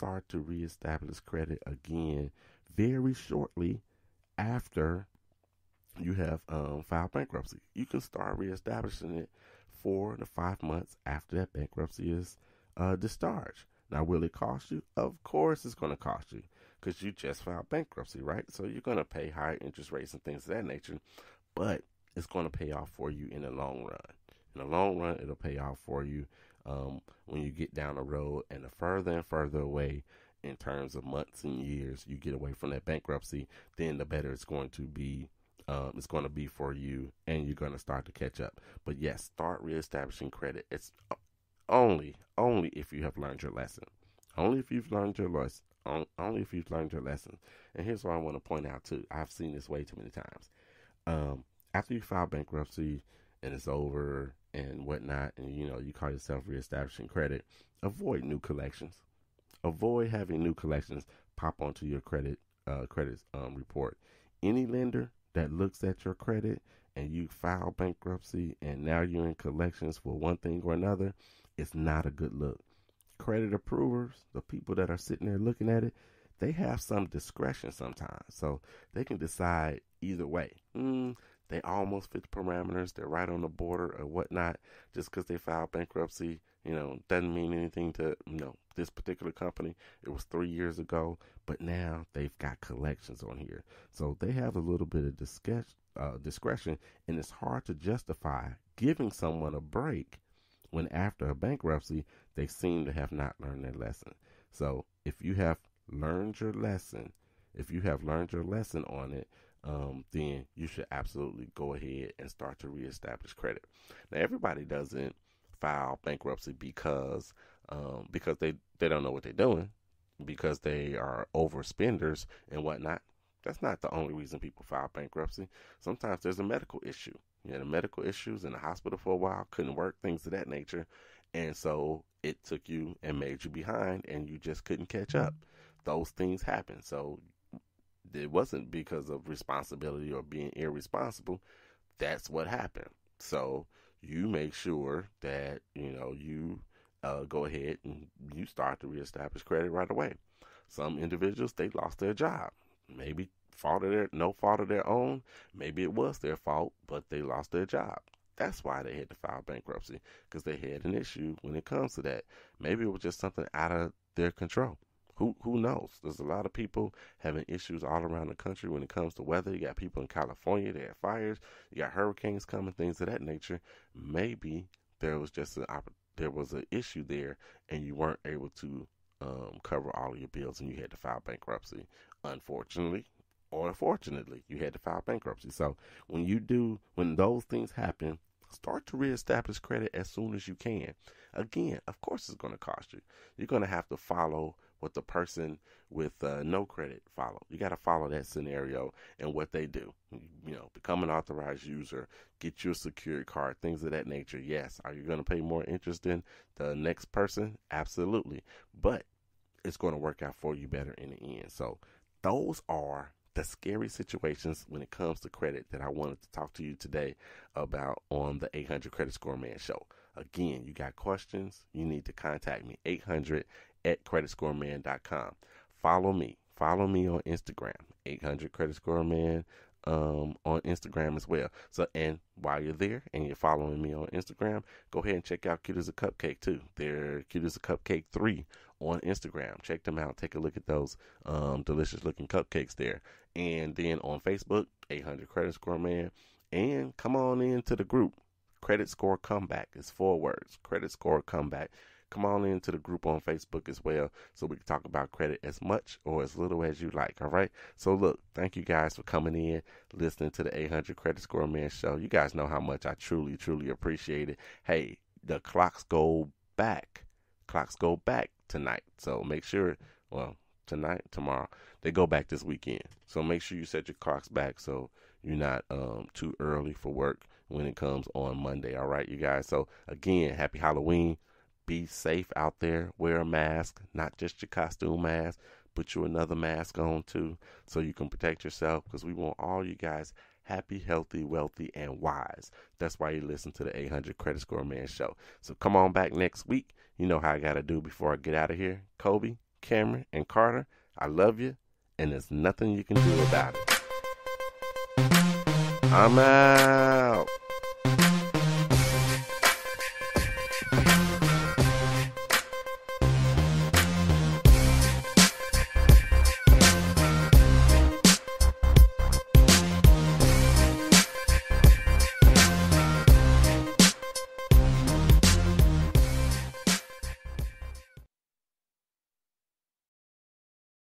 start to reestablish credit again very shortly after you have um, filed bankruptcy. You can start reestablishing it four to five months after that bankruptcy is uh, discharged. Now, will it cost you? Of course, it's going to cost you because you just filed bankruptcy, right? So you're going to pay higher interest rates and things of that nature, but it's going to pay off for you in the long run. In the long run, it'll pay off for you um, when you get down the road and the further and further away in terms of months and years you get away from that bankruptcy, then the better it's going to be. Um, it's going to be for you, and you're going to start to catch up. But yes, start reestablishing credit. It's only, only if you have learned your lesson. Only if you've learned your lesson. Only if you've learned your lesson. And here's what I want to point out too. I've seen this way too many times. Um, after you file bankruptcy and it's over, and whatnot, and you know, you call yourself reestablishing credit, avoid new collections. Avoid having new collections pop onto your credit uh, credit um, report. Any lender that looks at your credit and you file bankruptcy and now you're in collections for one thing or another, it's not a good look. Credit approvers, the people that are sitting there looking at it, they have some discretion sometimes. So they can decide either way. Mm, they almost fit the parameters. They're right on the border or whatnot. Just because they filed bankruptcy, you know, doesn't mean anything to you know this particular company. It was three years ago, but now they've got collections on here, so they have a little bit of discretion. Uh, discretion, and it's hard to justify giving someone a break when after a bankruptcy they seem to have not learned their lesson. So if you have learned your lesson, if you have learned your lesson on it, um, then you should absolutely go ahead and start to reestablish credit. Now, everybody doesn't file bankruptcy because um, because they they don't know what they're doing, because they are overspenders and whatnot. That's not the only reason people file bankruptcy. Sometimes there's a medical issue. You had a medical issues in the hospital for a while, couldn't work, things of that nature, and so it took you and made you behind, and you just couldn't catch up. Those things happen. So it wasn't because of responsibility or being irresponsible. That's what happened. So you make sure that, you know, you uh, go ahead and you start to reestablish credit right away. Some individuals, they lost their job. Maybe fault of their, no fault of their own. Maybe it was their fault, but they lost their job. That's why they had to file bankruptcy because they had an issue when it comes to that. Maybe it was just something out of their control who who knows? There's a lot of people having issues all around the country when it comes to weather. You got people in California they had fires. You got hurricanes coming, things of that nature. Maybe there was just an there was an issue there and you weren't able to um, cover all of your bills and you had to file bankruptcy. Unfortunately, or fortunately, you had to file bankruptcy. So when you do, when those things happen, start to reestablish credit as soon as you can. Again, of course, it's going to cost you. You're going to have to follow what the person with uh, no credit follow? You got to follow that scenario and what they do. You know, become an authorized user, get your secured card, things of that nature. Yes. Are you going to pay more interest than the next person? Absolutely. But it's going to work out for you better in the end. So those are the scary situations when it comes to credit that I wanted to talk to you today about on the 800 Credit Score Man show. Again, you got questions, you need to contact me 800 at creditscoreman.com. Follow me. Follow me on Instagram, 800 Credit Score Man um, on Instagram as well. So, and while you're there and you're following me on Instagram, go ahead and check out Cute as a Cupcake too. They're Cute as a Cupcake 3 on Instagram. Check them out. Take a look at those um, delicious looking cupcakes there. And then on Facebook, 800 Credit Score Man. And come on into the group. Credit Score Comeback. is four words. Credit Score Comeback come on into the group on Facebook as well so we can talk about credit as much or as little as you like. All right. So, look, thank you guys for coming in, listening to the 800 Credit Score Man show. You guys know how much I truly, truly appreciate it. Hey, the clocks go back. Clocks go back tonight. So, make sure, well, tonight, tomorrow, they go back this weekend. So, make sure you set your clocks back so you're not um, too early for work when it comes on Monday. All right, you guys. So, again, happy Halloween be safe out there. Wear a mask, not just your costume mask. Put you another mask on too, so you can protect yourself. Because we want all you guys happy, healthy, wealthy, and wise. That's why you listen to the 800 Credit Score Man Show. So come on back next week. You know how I got to do before I get out of here. Kobe, Cameron, and Carter, I love you, and there's nothing you can do about it. I'm out.